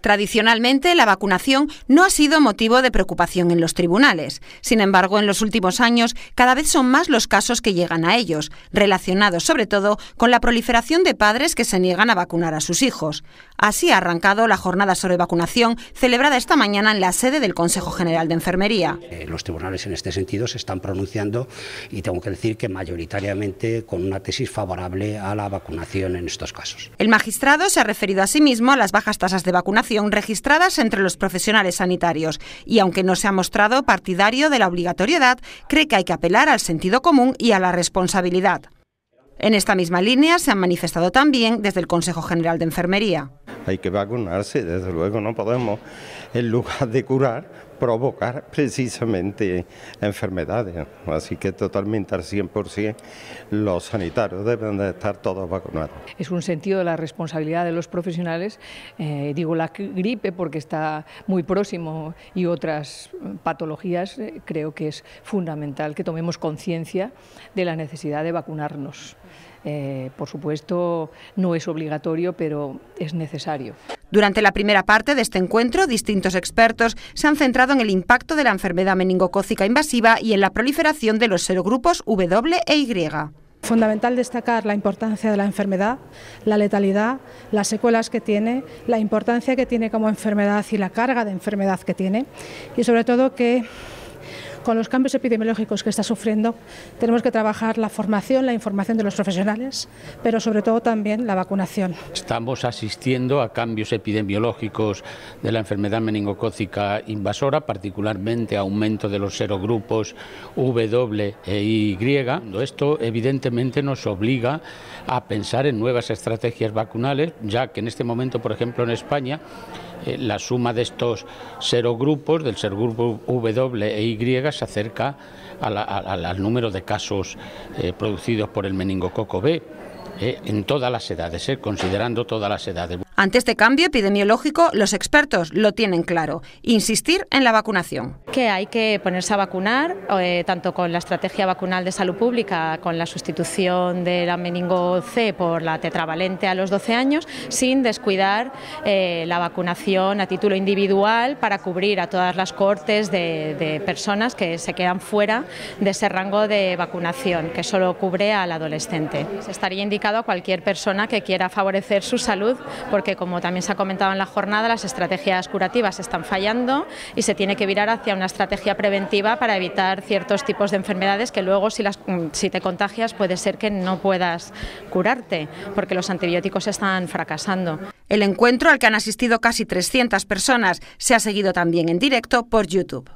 Tradicionalmente, la vacunación no ha sido motivo de preocupación en los tribunales. Sin embargo, en los últimos años, cada vez son más los casos que llegan a ellos, relacionados sobre todo con la proliferación de padres que se niegan a vacunar a sus hijos. Así ha arrancado la jornada sobre vacunación celebrada esta mañana en la sede del Consejo General de Enfermería. Eh, los tribunales en este sentido se están pronunciando y tengo que decir que mayoritariamente con una tesis favorable a la vacunación en estos casos. El magistrado se ha referido a sí a las bajas tasas de vacunación registradas entre los profesionales sanitarios y, aunque no se ha mostrado partidario de la obligatoriedad, cree que hay que apelar al sentido común y a la responsabilidad. En esta misma línea se han manifestado también desde el Consejo General de Enfermería. Hay que vacunarse, desde luego no podemos, en lugar de curar, provocar precisamente enfermedades. Así que totalmente al 100% los sanitarios deben de estar todos vacunados. Es un sentido de la responsabilidad de los profesionales, eh, digo la gripe porque está muy próximo y otras eh, patologías, eh, creo que es fundamental que tomemos conciencia de la necesidad de vacunarnos. por supuesto, no es obligatorio, pero es necesario. Durante la primera parte de este encuentro, distintos expertos se han centrado en el impacto de la enfermedad meningocócica invasiva y en la proliferación de los serogrupos W e Y. Fundamental destacar la importancia de la enfermedad, la letalidad, las secuelas que tiene, la importancia que tiene como enfermedad y la carga de enfermedad que tiene y sobre todo que con los cambios epidemiológicos que está sufriendo, tenemos que trabajar la formación, la información de los profesionales, pero sobre todo también la vacunación. Estamos asistiendo a cambios epidemiológicos de la enfermedad meningocócica invasora, particularmente aumento de los serogrupos W e Y. Esto evidentemente nos obliga a pensar en nuevas estrategias vacunales, ya que en este momento, por ejemplo, en España, eh, la suma de estos serogrupos, del serogrupo W e Y, se acerca al número de casos eh, producidos por el meningococo B eh, en todas las edades, eh, considerando todas las edades. Ante este cambio epidemiológico, los expertos lo tienen claro, insistir en la vacunación. Que hay que ponerse a vacunar, eh, tanto con la estrategia vacunal de salud pública, con la sustitución de la meningo C por la tetravalente a los 12 años, sin descuidar la vacunación a título individual para cubrir a todas las cortes de, personas que se quedan fuera de ese rango de vacunación, que solo cubre al adolescente. Se estaría indicando a cualquier persona que quiera favorecer su salud, porque como también se ha comentado en la jornada, las estrategias curativas están fallando y se tiene que virar hacia una estrategia preventiva para evitar ciertos tipos de enfermedades que luego si, mm, si te contagias puede ser que no puedas curarte, porque los antibióticos están fracasando. El encuentro al que han asistido casi 300 personas se ha seguido también en directo por YouTube.